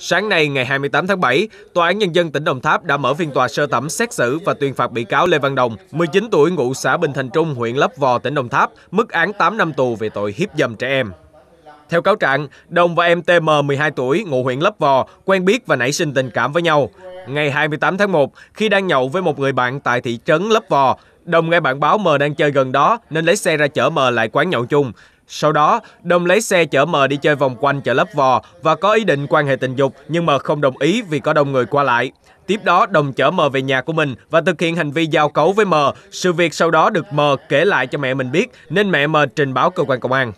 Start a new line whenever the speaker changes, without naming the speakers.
Sáng nay ngày 28 tháng 7, Tòa án Nhân dân tỉnh Đồng Tháp đã mở phiên tòa sơ thẩm xét xử và tuyên phạt bị cáo Lê Văn Đồng, 19 tuổi ngụ xã Bình Thành Trung, huyện Lấp Vò, tỉnh Đồng Tháp, mức án 8 năm tù về tội hiếp dâm trẻ em. Theo cáo trạng, Đồng và em TM 12 tuổi, ngụ huyện Lấp Vò, quen biết và nảy sinh tình cảm với nhau. Ngày 28 tháng 1, khi đang nhậu với một người bạn tại thị trấn Lấp Vò, Đồng nghe bạn báo M đang chơi gần đó nên lấy xe ra chở M lại quán nhậu chung. Sau đó, Đông lấy xe chở mờ đi chơi vòng quanh chợ lấp vò và có ý định quan hệ tình dục nhưng M không đồng ý vì có đông người qua lại. Tiếp đó, Đồng chở mờ về nhà của mình và thực hiện hành vi giao cấu với mờ. Sự việc sau đó được mờ kể lại cho mẹ mình biết nên mẹ mờ trình báo cơ quan công an.